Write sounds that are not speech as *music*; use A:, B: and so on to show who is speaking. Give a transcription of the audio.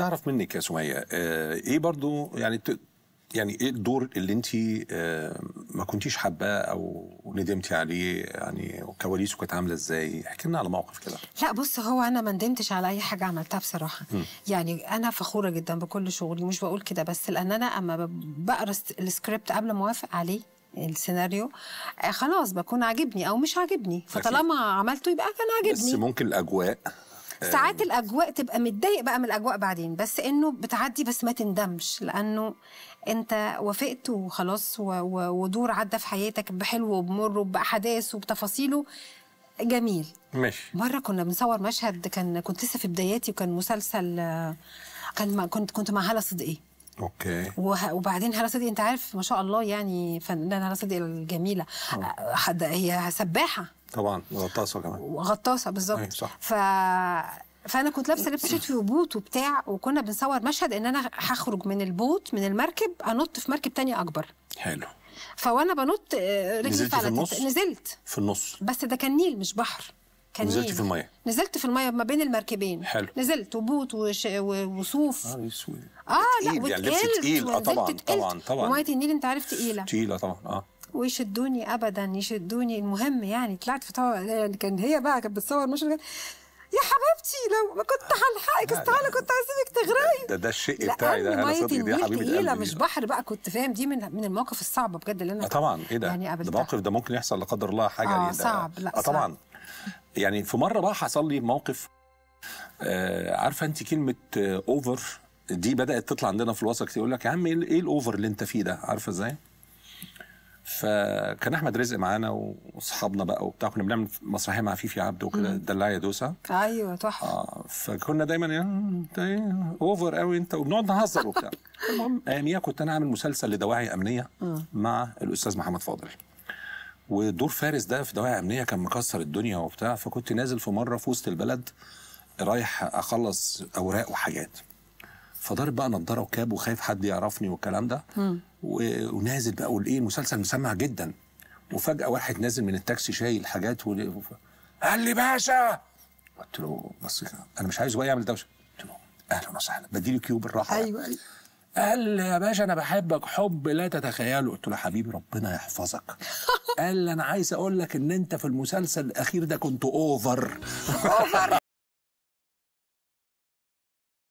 A: نعرف منك يا سميه آه، ايه برضو يعني يعني ايه الدور اللي انت آه، ما كنتيش حباه او ندمتي عليه يعني كواليسه كانت عامله ازاي احكي لنا على موقف كده
B: لا بص هو انا ما ندمتش على اي حاجه عملتها بصراحه م. يعني انا فخوره جدا بكل شغلي مش بقول كده بس لان انا اما بقرا السكريبت قبل ما اوافق عليه السيناريو آه، خلاص بكون عاجبني او مش عاجبني فطالما عملته يبقى كان عاجبني بس ممكن الاجواء آه. ساعات الاجواء تبقى متضايق بقى من الاجواء بعدين بس انه بتعدي بس ما تندمش لانه انت وافقت وخلاص ودور عدى في حياتك بحلو وبمر وباحداث وبتفاصيله جميل ماشي مره كنا بنصور مشهد كان كنت لسه في بداياتي وكان مسلسل كان كنت كنت مع هلا صدقي اوكي وبعدين هلا صدقي انت عارف ما شاء الله يعني فنانه هلا صدقي الجميله حد هي سباحه
A: طبعا وغطاسه كمان
B: وغطاسه بالظبط أيوة، صح ف فانا كنت لابسه لبس شتوي وبوت وبتاع وكنا بنصور مشهد ان انا هخرج من البوت من المركب انط في مركب تاني اكبر حلو فوانا بنط آه، رجلي النص نزلت في النص بس ده كان نيل مش بحر كان نزلت في الميه نزلت في الميه ما بين المركبين حلو نزلت وبوت وش... وصوف اه يسوي اه لا يعني لبس تقيل
A: اه طبعا طبعا طبعا وميه
B: النيل انت عارف تقيله تقيله طبعا اه ويشدوني ابدا يشدوني المهم يعني طلعت في طو... يعني كان هي بقى كانت بتصور مش كان يا حبيبتي لو ما كنت آه. هلحقك استحاله كنت هسيبك تغرقي ده
A: ده الشيء بتاعي ده انا صديقي دي حبيبه تقيله مش
B: بحر بقى كنت فاهم دي من من المواقف الصعبه بجد اللي انا آه،
A: طبعا ايه ده يعني ده موقف ده ممكن يحصل لا قدر الله حاجه آه يعني. صعب لا آه، صعب. طبعا يعني في مره بقى حصل لي موقف آه عارفه انت كلمه آه اوفر دي بدات تطلع عندنا في الوسط يقول لك يا عم ايه الاوفر إيه اللي انت فيه ده عارفه ازاي؟ فكان احمد رزق معانا واصحابنا بقى وبتاع كنا بنعمل مسرحيه مع فيفي عبده وكده الدلاعيه دوسه ايوه تحفه اه فكنا دايما يعني اوفر إيه، قوي انت وبنقعد نهزر وبتاع *laughs* المهم اياميها كنت انا عامل مسلسل لدواعي امنيه آه. مع الاستاذ محمد فاضل ودور فارس ده في دواعي امنيه كان مكسر الدنيا وبتاع فكنت نازل في مره في وسط البلد رايح اخلص اوراق وحاجات فضارب بقى نضاره وكاب وخايف حد يعرفني والكلام ده ونازل بقى والايه المسلسل مسمع جدا وفجاه واحد نازل من التاكسي شايل حاجات و... قال لي باشا قلت له بص انا مش عايز هو يعمل دوشه قلت له اهلا وسهلا بديله كيو بالراحه يعني. ايوه يعني. قال لي يا باشا انا بحبك حب لا تتخيله قلت له حبيبي ربنا يحفظك *laughs* قال لي انا عايز اقول لك ان انت في المسلسل الاخير ده كنت اوفر اوفر